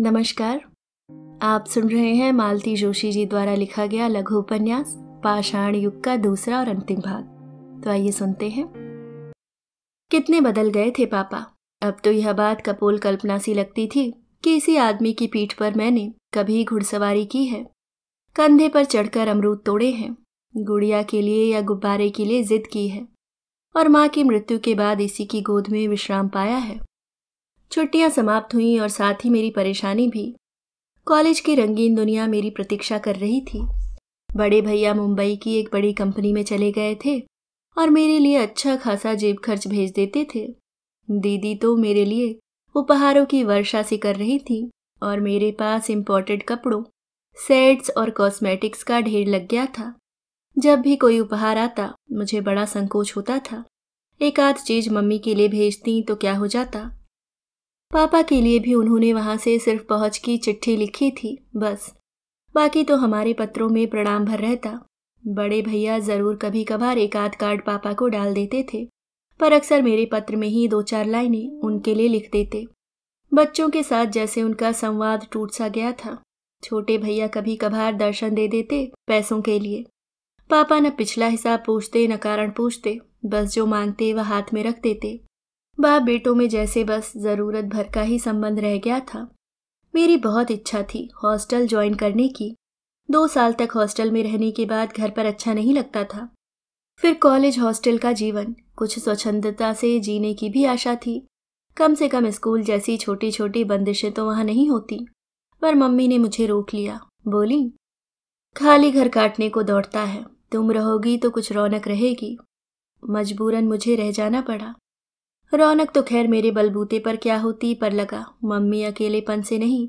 नमस्कार आप सुन रहे हैं मालती जोशी जी द्वारा लिखा गया लघु उपन्यास पाषाण युग का दूसरा और अंतिम भाग तो आइए सुनते हैं कितने बदल गए थे पापा अब तो यह बात कपोल कल्पना सी लगती थी कि इसी आदमी की पीठ पर मैंने कभी घुड़सवारी की है कंधे पर चढ़कर अमरूद तोड़े हैं गुड़िया के लिए या गुब्बारे के लिए जिद की है और माँ की मृत्यु के बाद इसी की गोद में विश्राम पाया है छुट्टियां समाप्त हुई और साथ ही मेरी परेशानी भी कॉलेज की रंगीन दुनिया मेरी प्रतीक्षा कर रही थी बड़े भैया मुंबई की एक बड़ी कंपनी में चले गए थे और मेरे लिए अच्छा खासा जेब खर्च भेज देते थे दीदी तो मेरे लिए उपहारों की वर्षा सी कर रही थी और मेरे पास इम्पोर्टेड कपड़ों सेट्स और कॉस्मेटिक्स का ढेर लग गया था जब भी कोई उपहार आता मुझे बड़ा संकोच होता था एक आध चीज मम्मी के लिए भेजती तो क्या हो जाता पापा के लिए भी उन्होंने वहां से सिर्फ पहुंच की चिट्ठी लिखी थी बस बाकी तो हमारे पत्रों में प्रणाम भर रहता बड़े भैया ज़रूर कभी कभार एक आध कार्ड पापा को डाल देते थे पर अक्सर मेरे पत्र में ही दो चार लाइनें उनके लिए लिख देते बच्चों के साथ जैसे उनका संवाद टूट सा गया था छोटे भैया कभी कभार दर्शन दे देते पैसों के लिए पापा न पिछला हिसाब पूछते न कारण पूछते बस जो मांगते वह हाथ में रख देते बाप बेटों में जैसे बस ज़रूरत भर का ही संबंध रह गया था मेरी बहुत इच्छा थी हॉस्टल ज्वाइन करने की दो साल तक हॉस्टल में रहने के बाद घर पर अच्छा नहीं लगता था फिर कॉलेज हॉस्टल का जीवन कुछ स्वच्छंदता से जीने की भी आशा थी कम से कम स्कूल जैसी छोटी छोटी बंदिशें तो वहाँ नहीं होती पर मम्मी ने मुझे रोक लिया बोली खाली घर काटने को दौड़ता है तुम रहोगी तो कुछ रौनक रहेगी मजबूरन मुझे रह जाना पड़ा रौनक तो खैर मेरे बलबूते पर क्या होती पर लगा मम्मी अकेलेपन से नहीं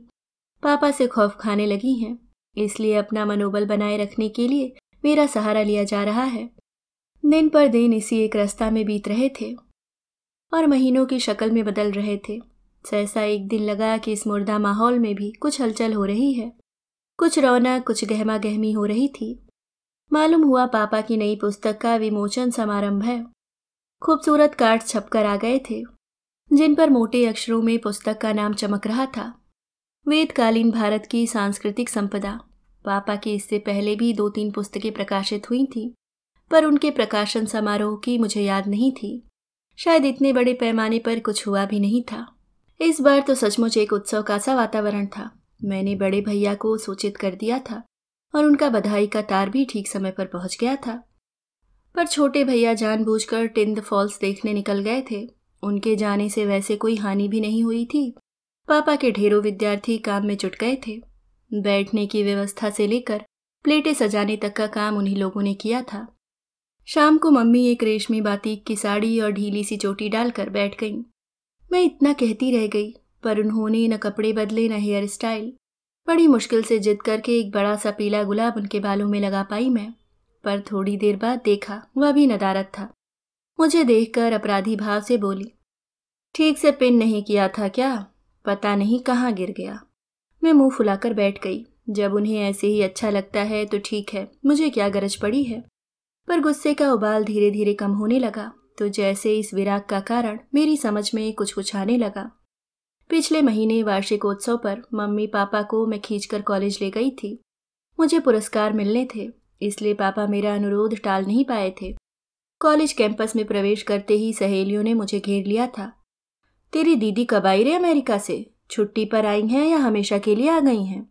पापा से खौफ खाने लगी हैं इसलिए अपना मनोबल बनाए रखने के लिए मेरा सहारा लिया जा रहा है दिन पर दिन इसी एक रास्ता में बीत रहे थे और महीनों की शक्ल में बदल रहे थे सहसा एक दिन लगा कि इस मुर्दा माहौल में भी कुछ हलचल हो रही है कुछ रौनक कुछ गहमा गहमी हो रही थी मालूम हुआ पापा की नई पुस्तक का विमोचन समारंभ है खूबसूरत कार्ड छपकर आ गए थे जिन पर मोटे अक्षरों में पुस्तक का नाम चमक रहा था वेदकालीन भारत की सांस्कृतिक संपदा पापा की इससे पहले भी दो तीन पुस्तकें प्रकाशित हुई थी पर उनके प्रकाशन समारोह की मुझे याद नहीं थी शायद इतने बड़े पैमाने पर कुछ हुआ भी नहीं था इस बार तो सचमुच एक उत्सव का सा वातावरण था मैंने बड़े भैया को सूचित कर दिया था और उनका बधाई का तार भी ठीक समय पर पहुंच गया था पर छोटे भैया जानबूझकर टिंद फॉल्स देखने निकल गए थे उनके जाने से वैसे कोई हानि भी नहीं हुई थी पापा के ढेरों विद्यार्थी काम में जुट गए थे बैठने की व्यवस्था से लेकर प्लेटें सजाने तक का काम उन्हीं लोगों ने किया था शाम को मम्मी एक रेशमी बातीक की साड़ी और ढीली सी चोटी डालकर बैठ गईं मैं इतना कहती रह गई पर उन्होंने न कपड़े बदले न हेयर स्टाइल बड़ी मुश्किल से जिद करके एक बड़ा सा पीला गुलाब उनके बालों में लगा पाई मैं पर थोड़ी देर बाद देखा वह भी नदारत था मुझे देखकर अपराधी भाव से बोली ठीक से पिन नहीं किया था क्या पता नहीं कहाँ गिर गया मैं मुंह फुलाकर बैठ गई जब उन्हें ऐसे ही अच्छा लगता है तो ठीक है मुझे क्या गरज पड़ी है पर गुस्से का उबाल धीरे धीरे कम होने लगा तो जैसे इस विराग का कारण मेरी समझ में कुछ कुछ आने लगा पिछले महीने वार्षिकोत्सव पर मम्मी पापा को मैं खींचकर कॉलेज ले गई थी मुझे पुरस्कार मिलने थे इसलिए पापा मेरा अनुरोध टाल नहीं पाए थे कॉलेज कैंपस में प्रवेश करते ही सहेलियों ने मुझे घेर लिया था तेरी दीदी कब आई रे अमेरिका से छुट्टी पर आई हैं या हमेशा के लिए आ गई हैं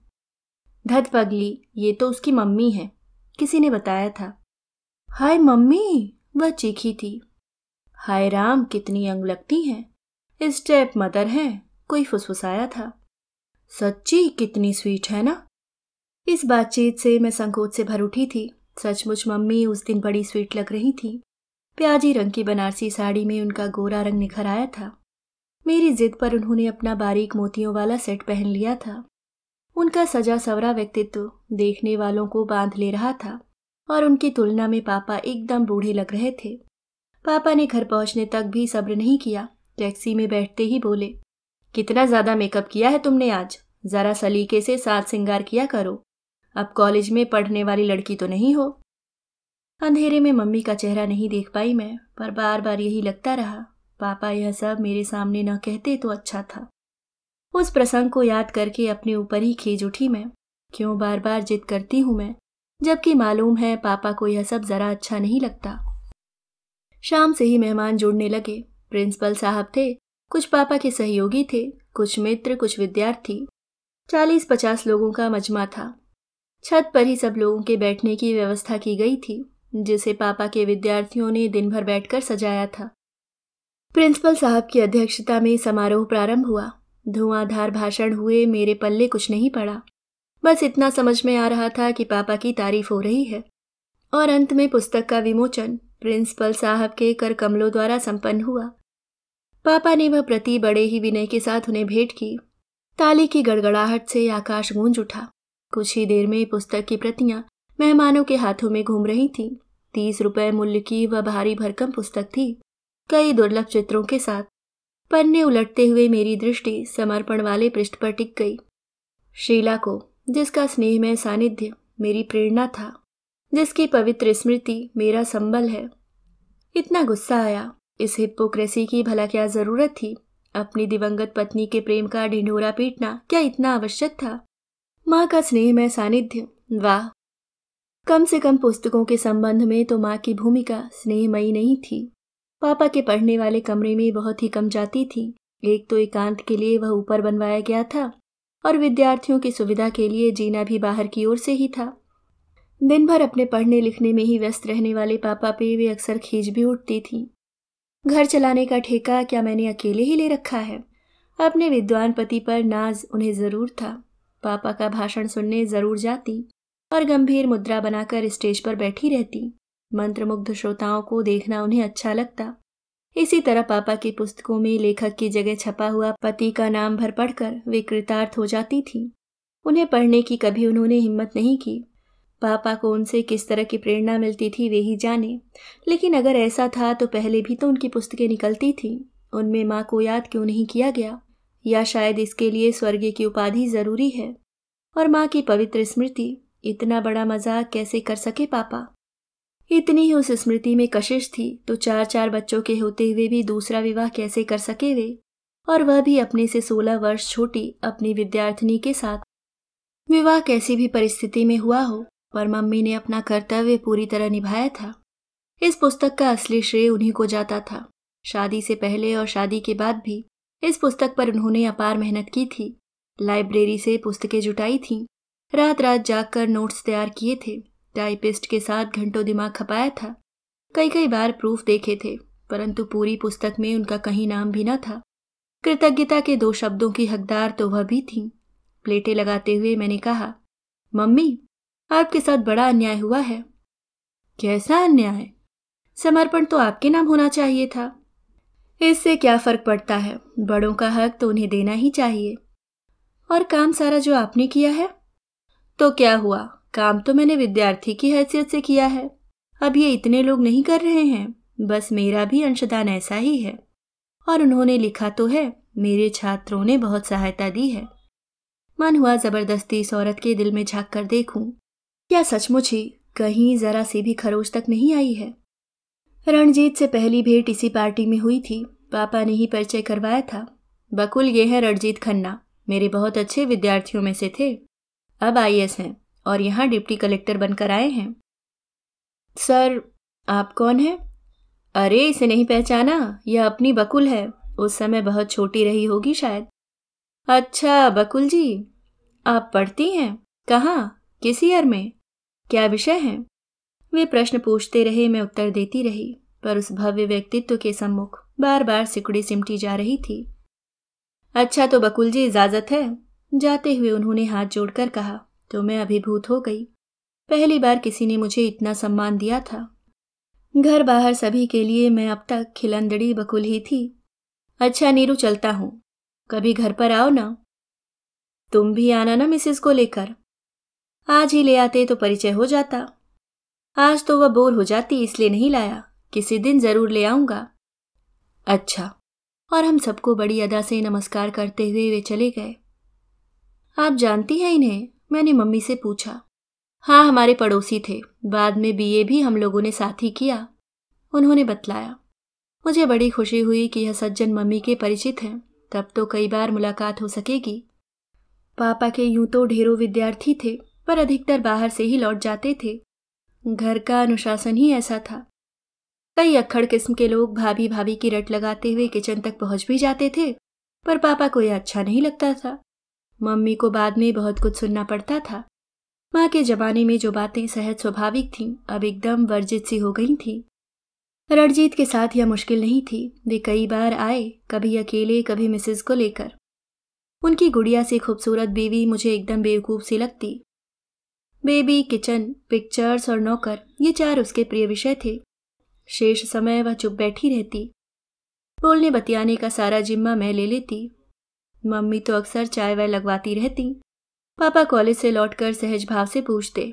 धत पगली ये तो उसकी मम्मी है किसी ने बताया था हाय मम्मी वह चीखी थी हाय राम कितनी अंग लगती हैं स्टेप मदर हैं कोई फुसफुसाया था सच्ची कितनी स्वीट है ना इस बातचीत से मैं संकोच से भर उठी थी सचमुच मम्मी उस दिन बड़ी स्वीट लग रही थी प्याजी रंग की बनारसी साड़ी में उनका गोरा रंग निखर आया था मेरी जिद पर उन्होंने अपना बारीक मोतियों वाला सेट पहन लिया था उनका सजा सवरा व्यक्तित्व देखने वालों को बांध ले रहा था और उनकी तुलना में पापा एकदम बूढ़े लग रहे थे पापा ने घर पहुंचने तक भी सब्र नहीं किया टैक्सी में बैठते ही बोले कितना ज़्यादा मेकअप किया है तुमने आज ज़रा सलीके से साथ सिंगार किया करो अब कॉलेज में पढ़ने वाली लड़की तो नहीं हो अंधेरे में मम्मी का चेहरा नहीं देख पाई मैं पर बार बार यही लगता रहा पापा यह सब मेरे सामने न कहते तो अच्छा था उस प्रसंग को याद करके अपने ऊपर ही खींच उठी मैं क्यों बार बार जिद करती हूं मैं जबकि मालूम है पापा को यह सब जरा अच्छा नहीं लगता शाम से ही मेहमान जुड़ने लगे प्रिंसिपल साहब थे कुछ पापा के सहयोगी थे कुछ मित्र कुछ विद्यार्थी चालीस पचास लोगों का मजमा था छत पर ही सब लोगों के बैठने की व्यवस्था की गई थी जिसे पापा के विद्यार्थियों ने दिन भर बैठकर सजाया था प्रिंसिपल साहब की अध्यक्षता में समारोह प्रारंभ हुआ धुआंधार भाषण हुए मेरे पल्ले कुछ नहीं पड़ा बस इतना समझ में आ रहा था कि पापा की तारीफ हो रही है और अंत में पुस्तक का विमोचन प्रिंसिपल साहब के कर कमलों द्वारा संपन्न हुआ पापा ने वह प्रति बड़े ही विनय के साथ उन्हें भेंट की ताली की गड़गड़ाहट से आकाश गूंज उठा कुछ ही देर में पुस्तक की प्रतियां मेहमानों के हाथों में घूम रही थी तीस रुपए मूल्य की वह भारी भरकम पुस्तक थी कई दुर्लभ चित्रों के साथ पन्ने उलटते हुए मेरी दृष्टि समर्पण वाले पृष्ठ पर टिक गई शीला को जिसका स्नेहमय सानिध्य मेरी प्रेरणा था जिसकी पवित्र स्मृति मेरा संबल है इतना गुस्सा आया इस हिपोक्रेसी की भला क्या जरूरत थी अपनी दिवंगत पत्नी के प्रेम का ढिंढोरा पीटना क्या इतना आवश्यक था माँ का स्नेहमय सानिध्य वाह कम से कम पुस्तकों के संबंध में तो माँ की भूमिका स्नेहमयी नहीं थी पापा के पढ़ने वाले कमरे में बहुत ही कम जाती थी एक तो एकांत के लिए वह ऊपर बनवाया गया था और विद्यार्थियों की सुविधा के लिए जीना भी बाहर की ओर से ही था दिन भर अपने पढ़ने लिखने में ही व्यस्त रहने वाले पापा पे वे अक्सर खींच भी उठती थी घर चलाने का ठेका क्या मैंने अकेले ही ले रखा है अपने विद्वान पति पर नाज उन्हें ज़रूर था पापा का भाषण सुनने जरूर जाती और गंभीर मुद्रा बनाकर स्टेज पर बैठी रहती मंत्रमुग्ध श्रोताओं को देखना उन्हें अच्छा लगता इसी तरह पापा की पुस्तकों में लेखक की जगह छपा हुआ पति का नाम भर पढ़कर वे कृतार्थ हो जाती थी उन्हें पढ़ने की कभी उन्होंने हिम्मत नहीं की पापा को उनसे किस तरह की प्रेरणा मिलती थी वे ही जाने लेकिन अगर ऐसा था तो पहले भी तो उनकी पुस्तकें निकलती थी उनमें माँ को याद क्यों नहीं किया गया या शायद इसके लिए स्वर्गीय की उपाधि जरूरी है और माँ की पवित्र स्मृति इतना बड़ा मजाक कैसे कर सके पापा इतनी ही उस स्मृति में कशिश थी तो चार चार बच्चों के होते हुए भी दूसरा विवाह कैसे कर सके वे और वह भी अपने से सोलह वर्ष छोटी अपनी विद्यार्थिनी के साथ विवाह कैसी भी परिस्थिति में हुआ हो पर मम्मी ने अपना कर्तव्य पूरी तरह निभाया था इस पुस्तक का असली श्रेय उन्हीं को जाता था शादी से पहले और शादी के बाद भी इस पुस्तक पर उन्होंने अपार मेहनत की थी लाइब्रेरी से पुस्तकें जुटाई थीं रात रात जागकर नोट्स तैयार किए थे टाइपिस्ट के साथ घंटों दिमाग खपाया था कई कई बार प्रूफ देखे थे परंतु पूरी पुस्तक में उनका कहीं नाम भी न था कृतज्ञता के दो शब्दों की हकदार तो वह भी थी प्लेटें लगाते हुए मैंने कहा मम्मी आपके साथ बड़ा अन्याय हुआ है कैसा अन्याय समर्पण तो आपके नाम होना चाहिए था इससे क्या फर्क पड़ता है बड़ों का हक तो उन्हें देना ही चाहिए और काम सारा जो आपने किया है तो क्या हुआ काम तो मैंने विद्यार्थी की हैसियत से किया है अब ये इतने लोग नहीं कर रहे हैं बस मेरा भी अंशदान ऐसा ही है और उन्होंने लिखा तो है मेरे छात्रों ने बहुत सहायता दी है मन हुआ जबरदस्ती इस औरत के दिल में झांक कर देखूं क्या सचमुच ही कहीं जरा सी भी खरोच तक नहीं आई है रणजीत से पहली भेंट इसी पार्टी में हुई थी पापा ने ही परिचय करवाया था बकुल ये है रणजीत खन्ना मेरे बहुत अच्छे विद्यार्थियों में से थे अब आई हैं और यहाँ डिप्टी कलेक्टर बनकर आए हैं सर आप कौन हैं अरे इसे नहीं पहचाना यह अपनी बकुल है उस समय बहुत छोटी रही होगी शायद अच्छा बकुल जी आप पढ़ती हैं कहाँ किस ईयर में क्या विषय हैं वे प्रश्न पूछते रहे मैं उत्तर देती रही पर उस भव्य व्यक्तित्व के सम्मुख बार बार सिकुड़ी सिमटी जा रही थी अच्छा तो बकुल जी इजाजत है जाते हुए उन्होंने हाथ जोड़कर कहा तो मैं अभिभूत हो गई पहली बार किसी ने मुझे इतना सम्मान दिया था घर बाहर सभी के लिए मैं अब तक खिलंदड़ी बकुल ही थी अच्छा नीरू चलता हूं कभी घर पर आओ ना तुम भी आना ना मिसेस को लेकर आज ही ले आते तो परिचय हो जाता आज तो वह बोर हो जाती इसलिए नहीं लाया किसी दिन जरूर ले आऊंगा अच्छा और हम सबको बड़ी अदा से नमस्कार करते हुए वे चले गए आप जानती हैं इन्हें मैंने मम्मी से पूछा हाँ हमारे पड़ोसी थे बाद में बीए भी हम लोगों ने साथ ही किया उन्होंने बतलाया मुझे बड़ी खुशी हुई कि यह सज्जन मम्मी के परिचित हैं तब तो कई बार मुलाकात हो सकेगी पापा के यूं तो ढेरों विद्यार्थी थे पर अधिकतर बाहर से ही लौट जाते थे घर का अनुशासन ही ऐसा था कई अक्खड़ किस्म के लोग भाभी भाभी की रट लगाते हुए किचन तक पहुंच भी जाते थे पर पापा को यह अच्छा नहीं लगता था मम्मी को बाद में बहुत कुछ सुनना पड़ता था माँ के जमाने में जो बातें सहज स्वाभाविक थीं अब एकदम वर्जित सी हो गई थीं रणजीत के साथ यह मुश्किल नहीं थी वे कई बार आए कभी अकेले कभी मिसेज को लेकर उनकी गुड़िया सी खूबसूरत बीवी मुझे एकदम बेवकूफ़ सी लगती बेबी किचन पिक्चर्स और नौकर ये चार उसके प्रिय विषय थे शेष समय वह चुप बैठी रहती बोलने बतियाने का सारा जिम्मा मैं ले लेती मम्मी तो अक्सर चाय वाय लगवाती रहती पापा कॉलेज से लौटकर सहज भाव से पूछते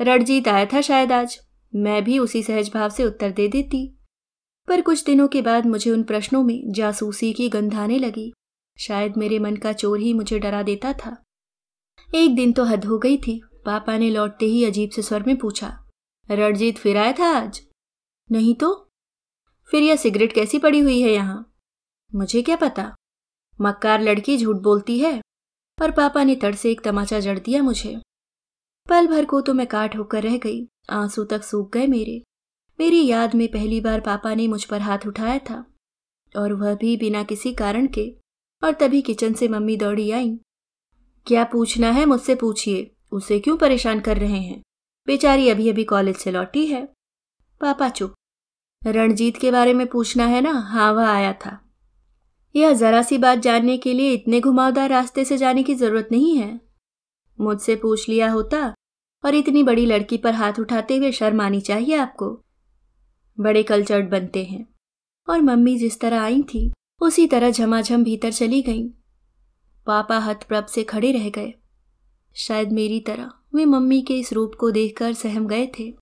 रणजीत आया था शायद आज मैं भी उसी सहज भाव से उत्तर दे देती पर कुछ दिनों के बाद मुझे उन प्रश्नों में जासूसी की गंधाने लगी शायद मेरे मन का चोर ही मुझे डरा देता था एक दिन तो हद हो गई थी पापा ने लौटते ही अजीब से स्वर में पूछा रणजीत फिर आया था आज नहीं तो फिर यह सिगरेट कैसी पड़ी हुई है यहाँ मुझे क्या पता मक्कार लड़की झूठ बोलती है पर पापा ने तड़ से एक तमाचा जड़ दिया मुझे पल भर को तो मैं काट होकर रह गई आंसू तक सूख गए मेरे मेरी याद में पहली बार पापा ने मुझ पर हाथ उठाया था और वह भी बिना किसी कारण के और तभी किचन से मम्मी दौड़ी आई क्या पूछना है मुझसे पूछिए उसे क्यों परेशान कर रहे हैं बेचारी अभी अभी कॉलेज से लौटी है पापा चुप रणजीत के बारे में पूछना है ना हाँ वह आया था यह जरा सी बात जानने के लिए इतने घुमावदार रास्ते से जाने की जरूरत नहीं है मुझसे पूछ लिया होता और इतनी बड़ी लड़की पर हाथ उठाते हुए शर्म आनी चाहिए आपको बड़े कल्चर्ड बनते हैं और मम्मी जिस तरह आई थी उसी तरह झमाझम जम भीतर चली गई पापा हथप्रभ से खड़े रह गए शायद मेरी तरह वे मम्मी के इस रूप को देखकर सहम गए थे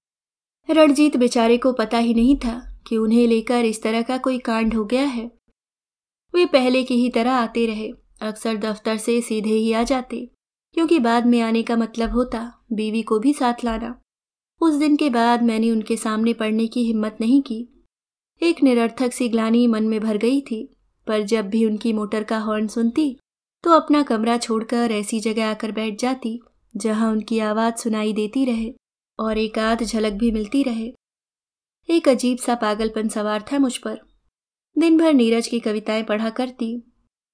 रणजीत बेचारे को पता ही नहीं था कि उन्हें लेकर इस तरह का कोई कांड हो गया है वे पहले की ही तरह आते रहे अक्सर दफ्तर से सीधे ही आ जाते क्योंकि बाद में आने का मतलब होता बीवी को भी साथ लाना उस दिन के बाद मैंने उनके सामने पढ़ने की हिम्मत नहीं की एक निरर्थक सी ग्लानी मन में भर गई थी पर जब भी उनकी मोटर का हॉर्न सुनती तो अपना कमरा छोड़कर ऐसी जगह आकर बैठ जाती जहां उनकी आवाज़ सुनाई देती रहे और एक आध झलक भी मिलती रहे एक अजीब सा पागलपन सवार था मुझ पर दिन भर नीरज की कविताएं पढ़ा करती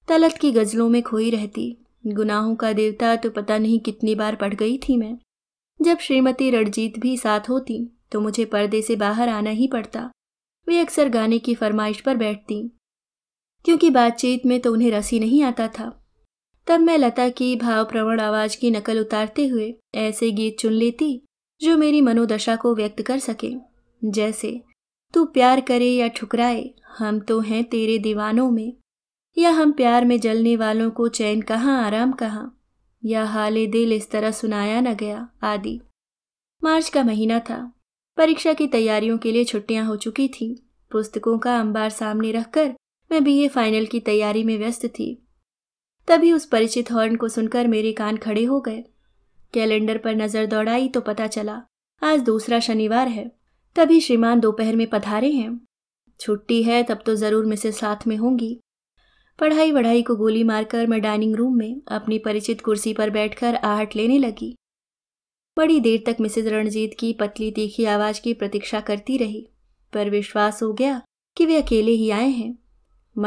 तलत की गज़लों में खोई रहती गुनाहों का देवता तो पता नहीं कितनी बार पढ़ गई थी मैं जब श्रीमती रणजीत भी साथ होती तो मुझे पर्दे से बाहर आना ही पड़ता वे अक्सर गाने की फरमाइश पर बैठती क्योंकि बातचीत में तो उन्हें रसी नहीं आता था तब मैं लता की भावप्रवण आवाज की नकल उतारते हुए ऐसे गीत चुन लेती जो मेरी मनोदशा को व्यक्त कर सके जैसे तू प्यार करे या ठुकराए हम तो हैं तेरे दीवानों में या हम प्यार में जलने वालों को चैन कहाँ आराम कहाँ या हाले दिल इस तरह सुनाया न गया आदि मार्च का महीना था परीक्षा की तैयारियों के लिए छुट्टियां हो चुकी थीं पुस्तकों का अंबार सामने रखकर मैं बीए फाइनल की तैयारी में व्यस्त थी तभी उस परिचित हॉर्न को सुनकर मेरे कान खड़े हो गए कैलेंडर पर नज़र दौड़ाई तो पता चला आज दूसरा शनिवार है तभी श्रीमान दोपहर में पधारे हैं छुट्टी है तब तो ज़रूर मिसेस साथ में होंगी पढ़ाई वढ़ाई को गोली मारकर मैं डाइनिंग रूम में अपनी परिचित कुर्सी पर बैठकर आहट लेने लगी बड़ी देर तक मिसेज रणजीत की पतली तीखी आवाज़ की प्रतीक्षा करती रही पर विश्वास हो गया कि वे अकेले ही आए हैं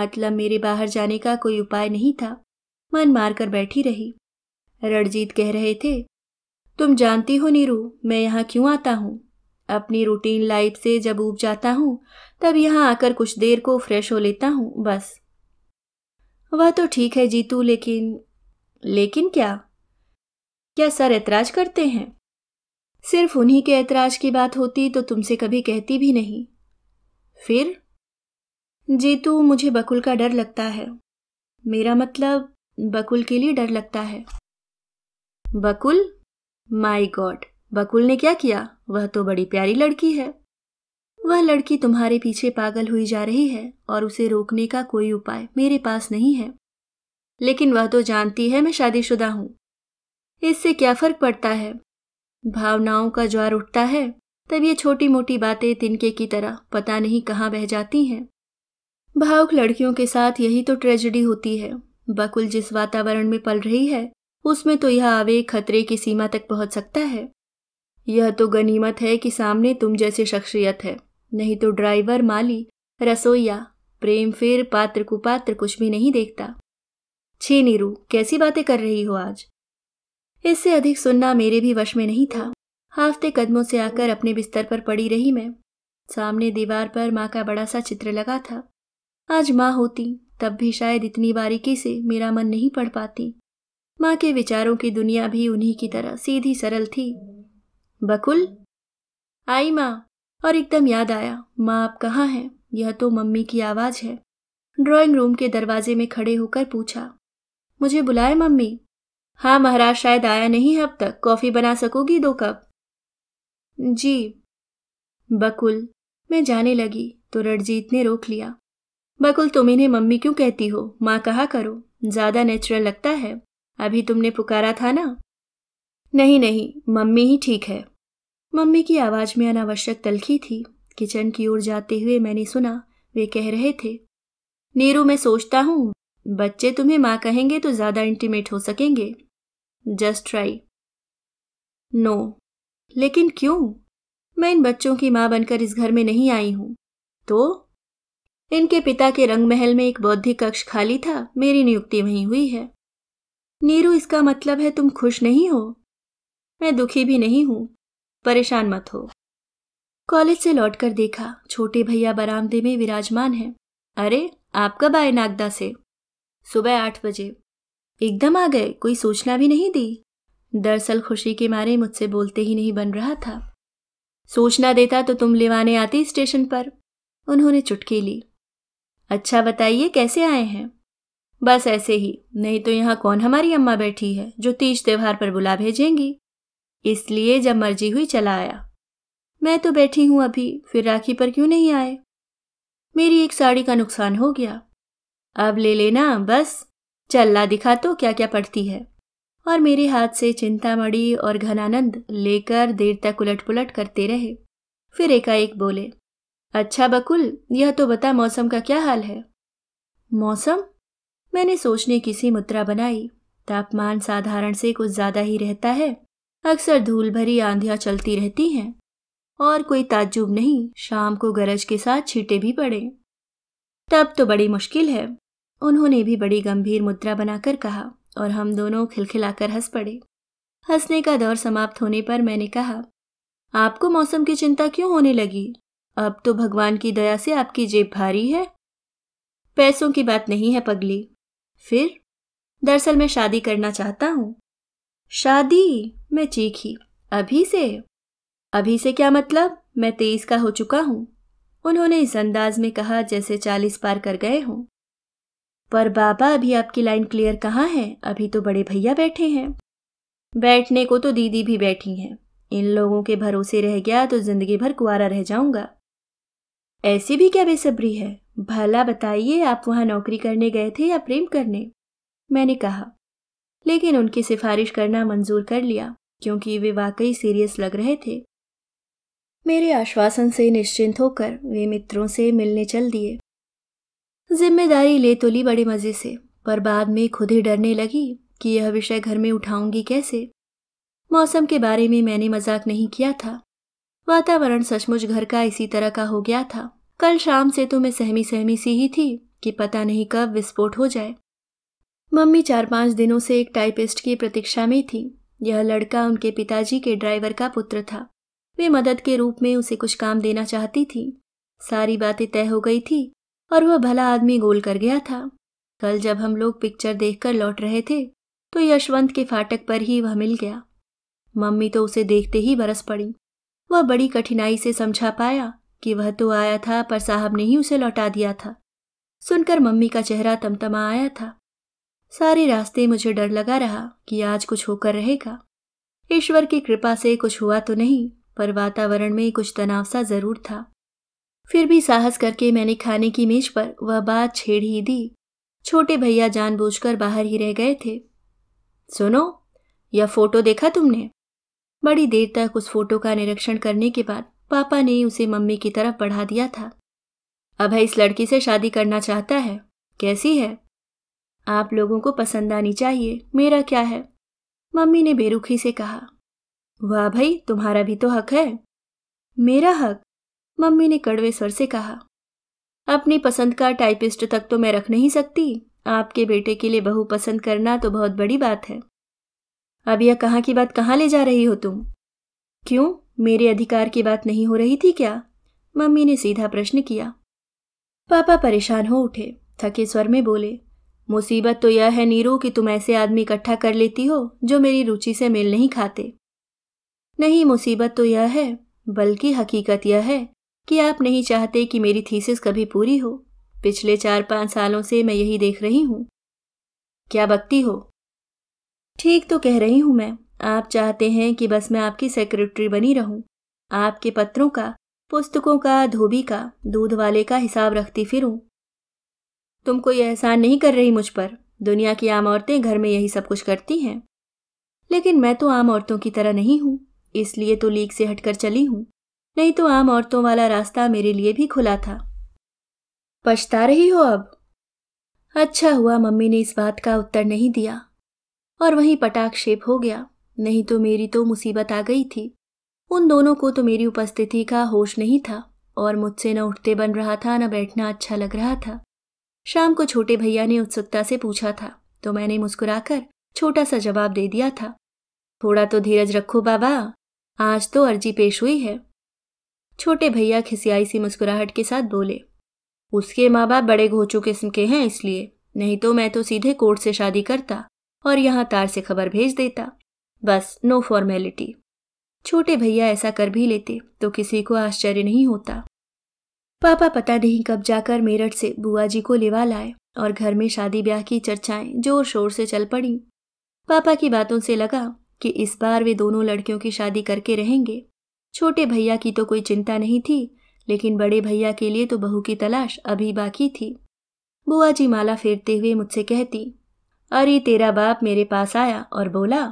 मतलब मेरे बाहर जाने का कोई उपाय नहीं था मन मार कर बैठी रही रणजीत कह रहे थे तुम जानती हो नीरू मैं यहाँ क्यों आता हूँ अपनी रूटीन लाइफ से जब उब जाता हूँ तब यहाँ आकर कुछ देर को फ्रेश हो लेता हूँ बस वह तो ठीक है जीतू लेकिन लेकिन क्या क्या सर ऐतराज करते हैं सिर्फ उन्हीं के ऐतराज की बात होती तो तुमसे कभी कहती भी नहीं फिर जीतू मुझे बकुल का डर लगता है मेरा मतलब बकुल के लिए डर लगता है बकुल माय गॉड बकुल ने क्या किया वह तो बड़ी प्यारी लड़की है वह लड़की तुम्हारे पीछे पागल हुई जा रही है और उसे रोकने का कोई उपाय मेरे पास नहीं है लेकिन वह तो जानती है मैं शादीशुदा हूं इससे क्या फर्क पड़ता है भावनाओं का ज्वार उठता है तब ये छोटी मोटी बातें तिनके की तरह पता नहीं कहाँ बह जाती हैं भावुक लड़कियों के साथ यही तो ट्रेजेडी होती है बकुल जिस वातावरण में पल रही है उसमें तो यह आवेग खतरे की सीमा तक पहुंच सकता है यह तो गनीमत है कि सामने तुम जैसी शख्सियत है नहीं तो ड्राइवर माली रसोईया प्रेम फिर पात्र कुपात्र कुछ भी नहीं देखता छी नीरू कैसी बातें कर रही हो आज इससे अधिक सुनना मेरे भी वश में नहीं था हाफते कदमों से आकर अपने बिस्तर पर पड़ी रही मैं सामने दीवार पर माँ का बड़ा सा चित्र लगा था आज माँ होती तब भी शायद इतनी बारीकी से मेरा मन नहीं पड़ पाती माँ के विचारों की दुनिया भी उन्हीं की तरह सीधी सरल थी बकुल आई माँ और एकदम याद आया माँ आप कहाँ हैं यह तो मम्मी की आवाज़ है ड्राइंग रूम के दरवाजे में खड़े होकर पूछा मुझे बुलाए मम्मी हाँ महाराज शायद आया नहीं है अब तक कॉफ़ी बना सकोगी दो कप जी बकुल मैं जाने लगी तो रणजीत ने रोक लिया बकुल तुम इन्हें मम्मी क्यों कहती हो माँ कहा करो ज्यादा नेचुरल लगता है अभी तुमने पुकारा था ना नहीं नहीं मम्मी ही ठीक है मम्मी की आवाज में अनावश्यक तलखी थी किचन की ओर जाते हुए मैंने सुना वे कह रहे थे नीरू मैं सोचता हूँ बच्चे तुम्हें माँ कहेंगे तो ज्यादा इंटीमेट हो सकेंगे जस्ट ट्राई नो लेकिन क्यों मैं इन बच्चों की माँ बनकर इस घर में नहीं आई हूं तो इनके पिता के रंगमहल में एक बौद्धिक कक्ष खाली था मेरी नियुक्ति वहीं हुई है नीरू इसका मतलब है तुम खुश नहीं हो मैं दुखी भी नहीं हूं परेशान मत हो कॉलेज से लौटकर देखा छोटे भैया बरामदे में विराजमान है अरे आप कब आए नागदा से सुबह आठ बजे एकदम आ गए कोई सूचना भी नहीं दी दरअसल खुशी के मारे मुझसे बोलते ही नहीं बन रहा था सूचना देता तो तुम लेवाने आती स्टेशन पर उन्होंने चुटकी ली अच्छा बताइए कैसे आए हैं बस ऐसे ही नहीं तो यहाँ कौन हमारी अम्मा बैठी है जो तीज त्योहार पर बुला भेजेंगी इसलिए जब मर्जी हुई चला आया मैं तो बैठी हूं अभी फिर राखी पर क्यों नहीं आए मेरी एक साड़ी का नुकसान हो गया अब ले लेना बस चल्ला दिखा तो क्या क्या पड़ती है और मेरे हाथ से चिंतामढ़ी और घनानंद लेकर देर तक उलट पुलट करते रहे फिर एकाएक बोले अच्छा बकुल यह तो बता मौसम का क्या हाल है मौसम मैंने सोचने की सी मुद्रा बनाई तापमान साधारण से कुछ ज्यादा ही रहता है अक्सर धूल भरी आंधियां चलती रहती हैं और कोई ताज्जुब नहीं शाम को गरज के साथ छींटे भी पड़े तब तो बड़ी मुश्किल है उन्होंने भी बड़ी गंभीर मुद्रा बनाकर कहा और हम दोनों खिलखिलाकर हंस पड़े हंसने का दौर समाप्त होने पर मैंने कहा आपको मौसम की चिंता क्यों होने लगी अब तो भगवान की दया से आपकी जेब भारी है पैसों की बात नहीं है पगली फिर दरअसल मैं शादी करना चाहता हूं शादी मैं चीखी अभी से अभी से क्या मतलब मैं तेईस का हो चुका हूं उन्होंने इस अंदाज में कहा जैसे चालीस पार कर गए हों पर बाबा अभी आपकी लाइन क्लियर कहाँ है अभी तो बड़े भैया बैठे हैं बैठने को तो दीदी भी बैठी हैं इन लोगों के भरोसे रह गया तो जिंदगी भर कुआरा रह जाऊंगा ऐसी भी क्या बेसब्री है भला बताइए आप वहां नौकरी करने गए थे या प्रेम करने मैंने कहा लेकिन उनकी सिफारिश करना मंजूर कर लिया क्योंकि वे वाकई सीरियस लग रहे थे मेरे आश्वासन से निश्चिंत होकर वे मित्रों से मिलने चल दिए जिम्मेदारी ले तो ली बड़े मज़े से पर बाद में खुद ही डरने लगी कि यह विषय घर में उठाऊंगी कैसे मौसम के बारे में मैंने मजाक नहीं किया था वातावरण सचमुच घर का इसी तरह का हो गया था कल शाम से तो मैं सहमी सहमी सी ही थी कि पता नहीं कब विस्फोट हो जाए मम्मी चार पांच दिनों से एक टाइपिस्ट की प्रतीक्षा में थी यह लड़का उनके पिताजी के ड्राइवर का पुत्र था वे मदद के रूप में उसे कुछ काम देना चाहती थी सारी बातें तय हो गई थी और वह भला आदमी गोल कर गया था कल जब हम लोग पिक्चर देखकर लौट रहे थे तो यशवंत के फाटक पर ही वह मिल गया मम्मी तो उसे देखते ही बरस पड़ी वह बड़ी कठिनाई से समझा पाया कि वह तो आया था पर साहब ने ही उसे लौटा दिया था सुनकर मम्मी का चेहरा तमतमा आया था सारे रास्ते मुझे डर लगा रहा कि आज कुछ होकर रहेगा ईश्वर की कृपा से कुछ हुआ तो नहीं पर वातावरण में कुछ तनाव सा जरूर था फिर भी साहस करके मैंने खाने की मेज पर वह बात छेड़ ही दी छोटे भैया जानबूझकर बाहर ही रह गए थे सुनो यह फोटो देखा तुमने बड़ी देर तक उस फोटो का निरीक्षण करने के बाद पापा ने उसे मम्मी की तरफ बढ़ा दिया था अभय इस लड़की से शादी करना चाहता है कैसी है आप लोगों को पसंद आनी चाहिए मेरा क्या है मम्मी ने बेरुखी से कहा वाह भाई तुम्हारा भी तो हक है मेरा हक मम्मी ने कड़वे स्वर से कहा अपनी पसंद का टाइपिस्ट तक तो मैं रख नहीं सकती आपके बेटे के लिए बहू पसंद करना तो बहुत बड़ी बात है अब यह कहाँ की बात कहाँ ले जा रही हो तुम क्यों मेरे अधिकार की बात नहीं हो रही थी क्या मम्मी ने सीधा प्रश्न किया पापा परेशान हो उठे थके स्वर में बोले मुसीबत तो यह है नीरू कि तुम ऐसे आदमी इकट्ठा कर लेती हो जो मेरी रुचि से मेल नहीं खाते नहीं मुसीबत तो यह है बल्कि हकीकत यह है कि आप नहीं चाहते कि मेरी थीसिस कभी पूरी हो पिछले चार पांच सालों से मैं यही देख रही हूं क्या बकती हो ठीक तो कह रही हूँ मैं आप चाहते हैं कि बस मैं आपकी सेक्रेटरी बनी रहूं आपके पत्रों का पुस्तकों का धोबी का दूध वाले का हिसाब रखती फिरूं तुम कोई एहसान नहीं कर रही मुझ पर दुनिया की आम औरतें घर में यही सब कुछ करती हैं लेकिन मैं तो आम औरतों की तरह नहीं हूं इसलिए तो लीक से हटकर चली हूँ नहीं तो आम औरतों वाला रास्ता मेरे लिए भी खुला था पछता रही हो अब अच्छा हुआ मम्मी ने इस बात का उत्तर नहीं दिया और वहीं पटाक्षेप हो गया नहीं तो मेरी तो मुसीबत आ गई थी उन दोनों को तो मेरी उपस्थिति का होश नहीं था और मुझसे न उठते बन रहा था न बैठना अच्छा लग रहा था शाम को छोटे भैया ने उत्सुकता से पूछा था तो मैंने मुस्कुराकर छोटा सा जवाब दे दिया था थोड़ा तो धीरज रखो बाबा आज तो अर्जी पेश हुई है छोटे भैया खिसियाई सी मुस्कुराहट के साथ बोले उसके माँ बाप बड़े घोचू किस्म के हैं इसलिए नहीं तो मैं तो सीधे कोर्ट से शादी करता और यहाँ तार से खबर भेज देता बस नो फॉर्मेलिटी छोटे भैया ऐसा कर भी लेते तो किसी को आश्चर्य नहीं होता पापा पता नहीं कब जाकर मेरठ से बुआ जी को लेवा लाए और घर में शादी ब्याह की चर्चाएं जोर शोर से चल पड़ी पापा की बातों से लगा कि इस बार वे दोनों लड़कियों की शादी करके रहेंगे छोटे भैया की तो कोई चिंता नहीं थी लेकिन बड़े भैया के लिए तो बहू की तलाश अभी बाकी थी बुआ जी माला फेरते हुए मुझसे कहती अरे तेरा बाप मेरे पास आया और बोला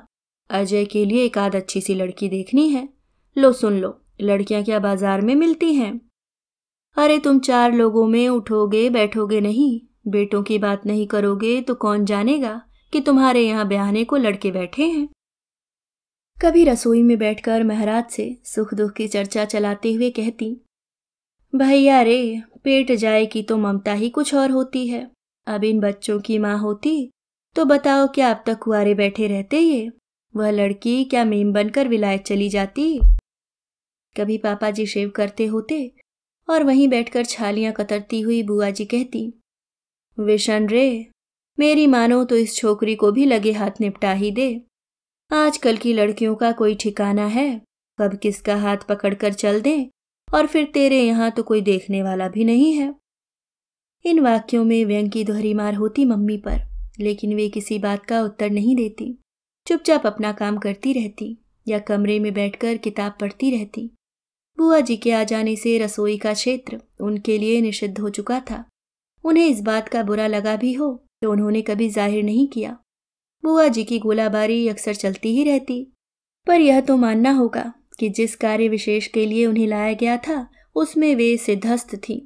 अजय के लिए एक आध अच्छी सी लड़की देखनी है लो सुन लो लड़कियां क्या बाजार में मिलती हैं अरे तुम चार लोगों में उठोगे बैठोगे नहीं बेटों की बात नहीं करोगे तो कौन जानेगा कि तुम्हारे यहाँ ब्याहने को लड़के बैठे हैं कभी रसोई में बैठकर महराज से सुख दुख की चर्चा चलाते हुए कहती भैया रे पेट जाए की तो ममता ही कुछ और होती है अब इन बच्चों की माँ होती तो बताओ क्या अब तक कुआरे बैठे रहते ये वह लड़की क्या मेम बनकर विलायत चली जाती कभी पापा जी शेव करते होते और वहीं बैठकर छालियां कतरती हुई बुआ जी कहती विशन रे मेरी मानो तो इस छोकरी को भी लगे हाथ निपटा ही दे आजकल की लड़कियों का कोई ठिकाना है कब किसका हाथ पकड़कर चल दें और फिर तेरे यहाँ तो कोई देखने वाला भी नहीं है इन वाक्यों में व्यंग की दोहरी मार होती मम्मी पर लेकिन वे किसी बात का उत्तर नहीं देती चुपचाप अपना काम करती रहती या कमरे में बैठकर किताब पढ़ती रहती बुआ जी के आ जाने से रसोई का क्षेत्र उनके लिए निषिद्ध हो चुका था उन्हें इस बात का बुरा लगा भी हो तो उन्होंने कभी जाहिर नहीं किया बुआ जी की गोलाबारी अक्सर चलती ही रहती पर यह तो मानना होगा कि जिस कार्य विशेष के लिए उन्हें लाया गया था उसमें वे सिद्धस्त थीं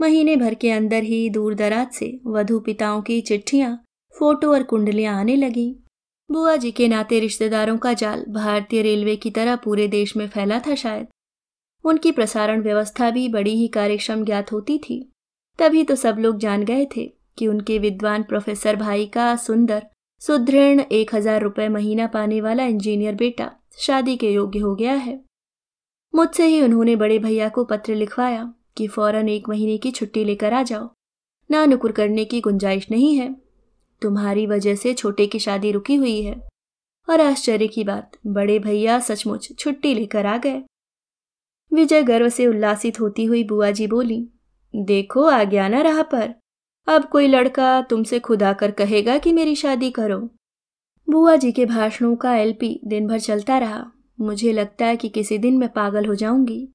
महीने भर के अंदर ही दूर दराज से वधु पिताओं की चिट्ठियां फोटो और कुंडलियां आने लगीं बुआ जी के नाते रिश्तेदारों का जाल भारतीय रेलवे की तरह पूरे देश में फैला था शायद उनकी प्रसारण व्यवस्था भी बड़ी ही कार्यक्षम ज्ञात होती थी तभी तो सब लोग जान गए थे कि उनके विद्वान प्रोफेसर भाई का सुंदर सुदृढ़ एक हजार रुपये महीना पाने वाला इंजीनियर बेटा शादी के योग्य हो गया है मुझसे ही उन्होंने बड़े भैया को पत्र लिखवाया कि फौरन एक महीने की छुट्टी लेकर आ जाओ ना नुकुर करने की गुंजाइश नहीं है तुम्हारी वजह से छोटे की शादी रुकी हुई है और आश्चर्य की बात बड़े भैया सचमुच छुट्टी लेकर आ गए विजय गर्व से उल्लासित होती हुई बुआ जी बोली देखो आ गया ना राह पर अब कोई लड़का तुमसे खुद आकर कहेगा कि मेरी शादी करो बुआ जी के भाषणों का एलपी दिन भर चलता रहा मुझे लगता है कि किसी दिन मैं पागल हो जाऊंगी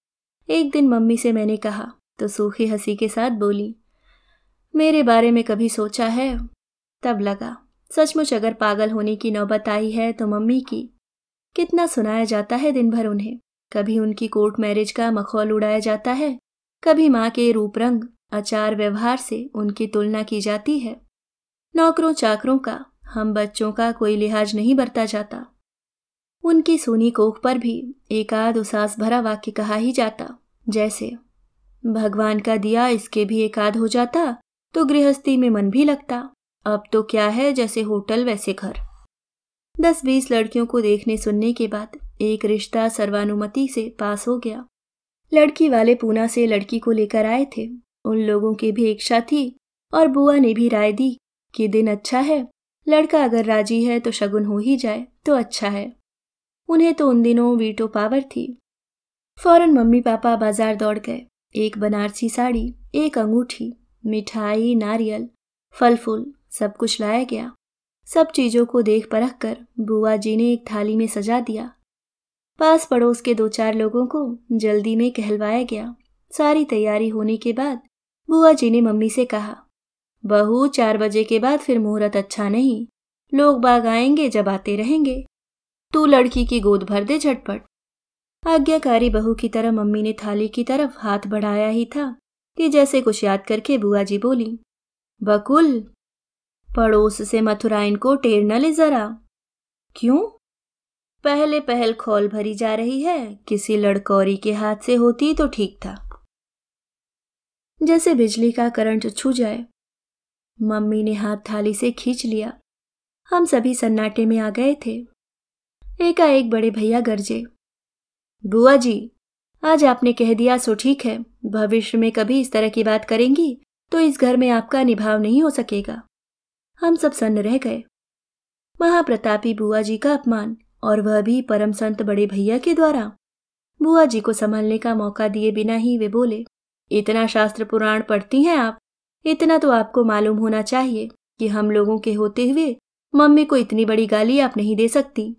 एक दिन मम्मी से मैंने कहा तो सूखी हंसी के साथ बोली मेरे बारे में कभी सोचा है तब लगा सचमुच अगर पागल होने की नौबत आई है तो मम्मी की कितना सुनाया जाता है दिन भर उन्हें कभी उनकी कोर्ट मैरिज का मखौल उड़ाया जाता है कभी माँ के रूप रंग आचार व्यवहार से उनकी तुलना की जाती है नौकरों चाकरों का हम बच्चों का कोई लिहाज नहीं बरता जाता उनकी सोनी कोख पर भी एक आध उसास भरा वाक्य कहा ही जाता जैसे भगवान का दिया इसके भी एक आध हो जाता तो गृहस्थी में मन भी लगता अब तो क्या है जैसे होटल वैसे घर दस बीस लड़कियों को देखने सुनने के बाद एक रिश्ता सर्वानुमति से पास हो गया लड़की वाले पूना से लड़की को लेकर आए थे उन लोगों की भी इच्छा थी और बुआ ने भी राय दी कि दिन अच्छा है लड़का अगर राजी है तो शगुन हो ही जाए तो अच्छा है उन्हें तो उन दिनों वीटो पावर थी फौरन मम्मी पापा बाजार दौड़ गए एक बनारसी साड़ी एक अंगूठी मिठाई नारियल फल फूल सब कुछ लाया गया सब चीजों को देख परख कर बुआ जी ने एक थाली में सजा दिया पास पड़ोस के दो चार लोगों को जल्दी में कहलवाया गया सारी तैयारी होने के बाद बुआ जी ने मम्मी से कहा बहू चार बजे के बाद फिर मुहूर्त अच्छा नहीं लोग बाग आएंगे जब आते रहेंगे तू लड़की की गोद भर दे झटपट आज्ञाकारी बहू की तरह मम्मी ने थाली की तरफ हाथ बढ़ाया ही था कि जैसे कुछ याद करके बुआ जी बोली बकुल पड़ोस से मथुराइन को टेर न ले जरा क्यों पहले पहल खोल भरी जा रही है किसी लड़कौरी के हाथ से होती तो ठीक था जैसे बिजली का करंट छू जाए मम्मी ने हाथ थाली से खींच लिया हम सभी सन्नाटे में आ गए थे एकाएक बड़े भैया गरजे बुआ जी आज आपने कह दिया सो ठीक है भविष्य में कभी इस तरह की बात करेंगी तो इस घर में आपका निभाव नहीं हो सकेगा हम सब सन्न रह गए महाप्रतापी बुआ जी का अपमान और वह भी परम संत बड़े भैया के द्वारा बुआ जी को संभालने का मौका दिए बिना ही वे बोले इतना शास्त्र पुराण पढ़ती हैं आप इतना तो आपको मालूम होना चाहिए कि हम लोगों के होते हुए मम्मी को इतनी बड़ी गाली आप नहीं दे सकती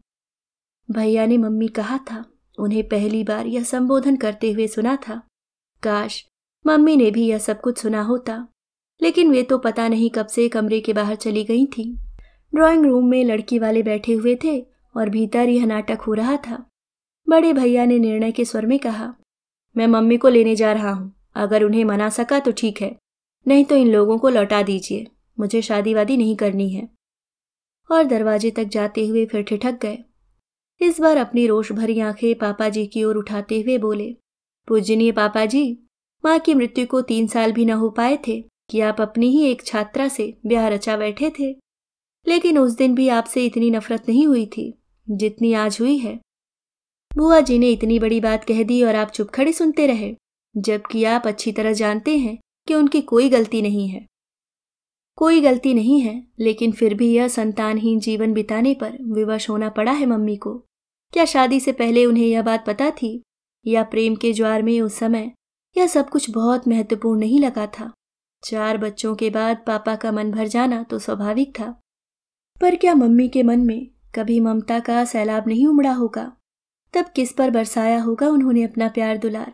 भैया ने मम्मी कहा था उन्हें पहली बार यह संबोधन करते हुए सुना था काश मम्मी ने भी यह सब कुछ सुना होता लेकिन वे तो पता नहीं कब से कमरे के बाहर चली गई थी ड्राइंग रूम में लड़की वाले बैठे हुए थे और भीतर यह नाटक हो रहा था बड़े भैया ने निर्णय के स्वर में कहा मैं मम्मी को लेने जा रहा हूँ अगर उन्हें मना सका तो ठीक है नहीं तो इन लोगों को लौटा दीजिए मुझे शादी वादी नहीं करनी है और दरवाजे तक जाते हुए फिर ठिठक गए इस बार अपनी रोश भरी आंखें पापा जी की ओर उठाते हुए बोले पूजनीय पापा जी माँ की मृत्यु को तीन साल भी न हो पाए थे कि आप अपनी ही एक छात्रा से ब्याह रचा बैठे थे लेकिन उस दिन भी आपसे इतनी नफरत नहीं हुई थी जितनी आज हुई है बुआ जी ने इतनी बड़ी बात कह दी और आप चुप खड़े सुनते रहे जबकि आप अच्छी तरह जानते हैं कि उनकी कोई गलती नहीं है कोई गलती नहीं है लेकिन फिर भी यह संतानहीन जीवन बिताने पर विवश होना पड़ा है मम्मी को क्या शादी से पहले उन्हें यह बात पता थी या प्रेम के ज्वार में उस समय यह सब कुछ बहुत महत्वपूर्ण नहीं लगा था चार बच्चों के बाद पापा का मन भर जाना तो स्वाभाविक था पर क्या मम्मी के मन में कभी ममता का सैलाब नहीं उमड़ा होगा तब किस पर बरसाया होगा उन्होंने अपना प्यार दुलार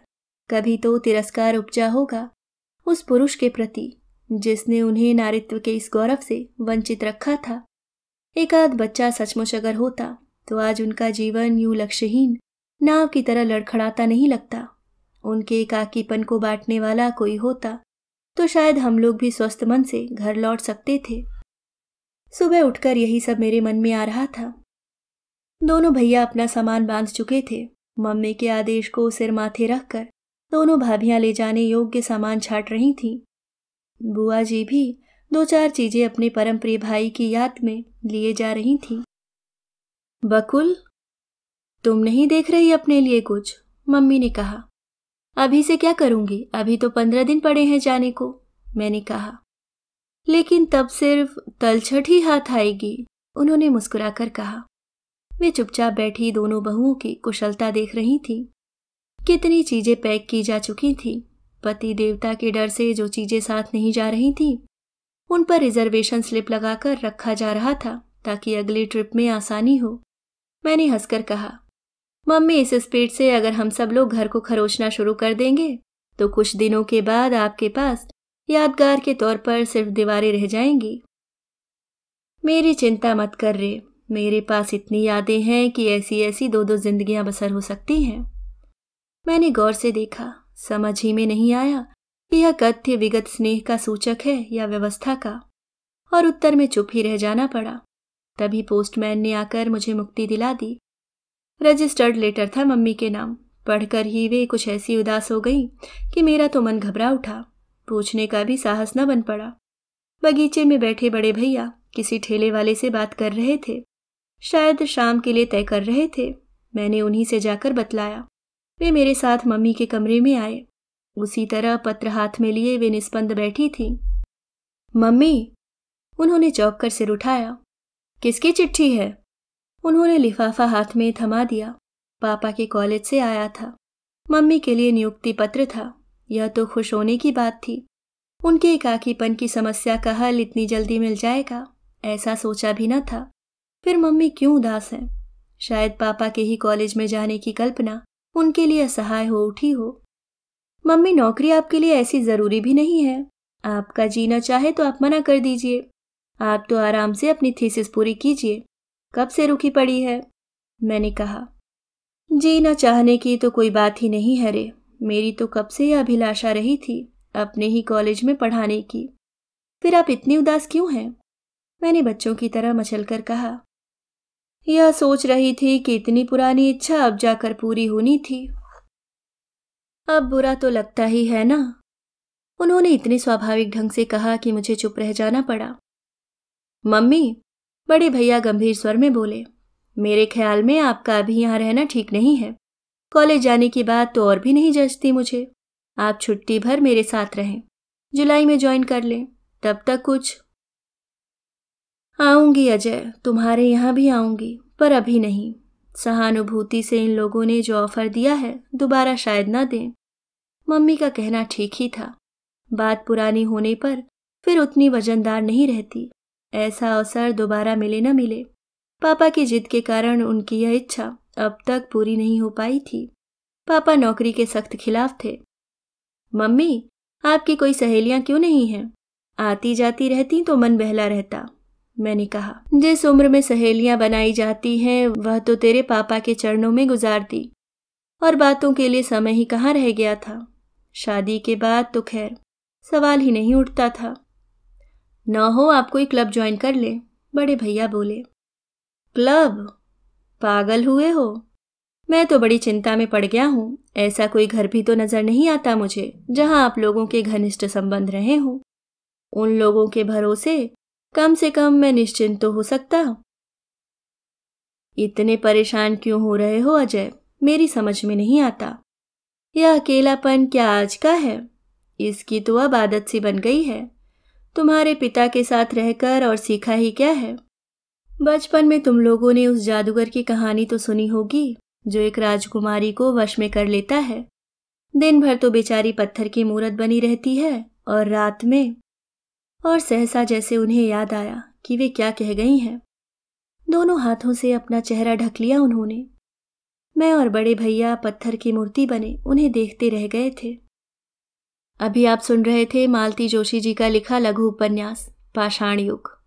कभी तो तिरस्कार उपजा होगा उस पुरुष के प्रति जिसने उन्हें नारित्व के इस गौरव से वंचित रखा था एक आध बच्चा सचमुच अगर होता तो आज उनका जीवन यूं लक्ष्यहीन नाव की तरह लड़खड़ाता नहीं लगता उनके एकाकीपन को बांटने वाला कोई होता तो शायद हम लोग भी स्वस्थ मन से घर लौट सकते थे सुबह उठकर यही सब मेरे मन में आ रहा था दोनों भैया अपना सामान बांध चुके थे मम्मी के आदेश को सिर माथे रखकर दोनों भाभियां ले जाने योग्य सामान छाट रही थीं बुआ जी भी दो चार चीजें अपने परम प्रिय भाई की याद में लिए जा रही थीं बकुल तुम नहीं देख रही अपने लिए कुछ मम्मी ने कहा अभी से क्या करूंगी अभी तो पंद्रह दिन पड़े हैं जाने को मैंने कहा लेकिन तब सिर्फ तलछट ही हाथ आएगी उन्होंने मुस्कुराकर कहा वे चुपचाप बैठी दोनों बहुओं की कुशलता देख रही थी कितनी चीजें पैक की जा चुकी थी पति देवता के डर से जो चीजें साथ नहीं जा रही थी उन पर रिजर्वेशन स्लिप लगाकर रखा जा रहा था ताकि अगली ट्रिप में आसानी हो मैंने हंसकर कहा मम्मी इस स्पीड से अगर हम सब लोग घर को खरोचना शुरू कर देंगे तो कुछ दिनों के बाद आपके पास यादगार के तौर पर सिर्फ दीवारें रह जाएंगी मेरी चिंता मत कर रे मेरे पास इतनी यादें हैं कि ऐसी ऐसी दो दो जिंदगियां बसर हो सकती हैं मैंने गौर से देखा समझ ही में नहीं आया कि यह कथ्य विगत स्नेह का सूचक है या व्यवस्था का और उत्तर में चुप ही रह जाना पड़ा तभी पोस्टमैन ने आकर मुझे मुक्ति दिला दी रजिस्टर्ड लेटर था मम्मी के नाम पढ़कर ही वे कुछ ऐसी उदास हो गई कि मेरा तो मन घबरा उठा पूछने का भी साहस न बन पड़ा बगीचे में बैठे बड़े भैया किसी ठेले वाले से बात कर रहे थे शायद शाम के लिए तय कर रहे थे मैंने उन्हीं से जाकर बतलाया वे मेरे साथ मम्मी के कमरे में आए उसी तरह पत्र हाथ में लिए वे निस्पंद बैठी थी मम्मी उन्होंने चौंक कर सिर उठाया किसकी चिट्ठी है उन्होंने लिफाफा हाथ में थमा दिया पापा के कॉलेज से आया था मम्मी के लिए नियुक्ति पत्र था यह तो खुश होने की बात थी उनके एकाकीपन की समस्या का हल इतनी जल्दी मिल जाएगा ऐसा सोचा भी न था फिर मम्मी क्यों उदास हैं शायद पापा के ही कॉलेज में जाने की कल्पना उनके लिए असहाय हो उठी हो मम्मी नौकरी आपके लिए ऐसी ज़रूरी भी नहीं है आपका जीना चाहे तो आप मना कर दीजिए आप तो आराम से अपनी थीसिस पूरी कीजिए कब से रुकी पड़ी है मैंने कहा जी न चाहने की तो कोई बात ही नहीं है रे मेरी तो कब से यह अभिलाषा रही थी अपने ही कॉलेज में पढ़ाने की फिर आप इतनी उदास क्यों हैं मैंने बच्चों की तरह मचल कर कहा यह सोच रही थी कि इतनी पुरानी इच्छा अब जाकर पूरी होनी थी अब बुरा तो लगता ही है ना उन्होंने इतने स्वाभाविक ढंग से कहा कि मुझे चुप रह जाना पड़ा मम्मी बड़े भैया गंभीर स्वर में बोले मेरे ख्याल में आपका अभी यहाँ रहना ठीक नहीं है कॉलेज जाने की बात तो और भी नहीं जचती मुझे आप छुट्टी भर मेरे साथ रहें जुलाई में ज्वाइन कर लें तब तक कुछ आऊंगी अजय तुम्हारे यहाँ भी आऊंगी पर अभी नहीं सहानुभूति से इन लोगों ने जो ऑफर दिया है दोबारा शायद ना दें मम्मी का कहना ठीक ही था बात पुरानी होने पर फिर उतनी वजनदार नहीं रहती ऐसा अवसर दोबारा मिले न मिले पापा की जिद के कारण उनकी यह इच्छा अब तक पूरी नहीं हो पाई थी पापा नौकरी के सख्त खिलाफ थे मम्मी आपकी कोई सहेलियां क्यों नहीं हैं आती जाती रहती तो मन बहला रहता मैंने कहा जिस उम्र में सहेलियां बनाई जाती हैं वह तो तेरे पापा के चरणों में गुजार दी और बातों के लिए समय ही कहाँ रह गया था शादी के बाद तो खैर सवाल ही नहीं उठता था ना हो आप कोई क्लब ज्वाइन कर ले बड़े भैया बोले क्लब पागल हुए हो मैं तो बड़ी चिंता में पड़ गया हूँ ऐसा कोई घर भी तो नज़र नहीं आता मुझे जहाँ आप लोगों के घनिष्ठ संबंध रहे हों उन लोगों के भरोसे कम से कम मैं निश्चिंत तो हो सकता इतने परेशान क्यों हो रहे हो अजय मेरी समझ में नहीं आता यह अकेलापन क्या आज का है इसकी तो अब आदत सी बन गई है तुम्हारे पिता के साथ रहकर और सीखा ही क्या है बचपन में तुम लोगों ने उस जादूगर की कहानी तो सुनी होगी जो एक राजकुमारी को वश में कर लेता है दिन भर तो बेचारी पत्थर की मूरत बनी रहती है और रात में और सहसा जैसे उन्हें याद आया कि वे क्या कह गई हैं दोनों हाथों से अपना चेहरा ढक लिया उन्होंने मैं और बड़े भैया पत्थर की मूर्ति बने उन्हें देखते रह गए थे अभी आप सुन रहे थे मालती जोशी जी का लिखा लघु उपन्यास पाषाण युग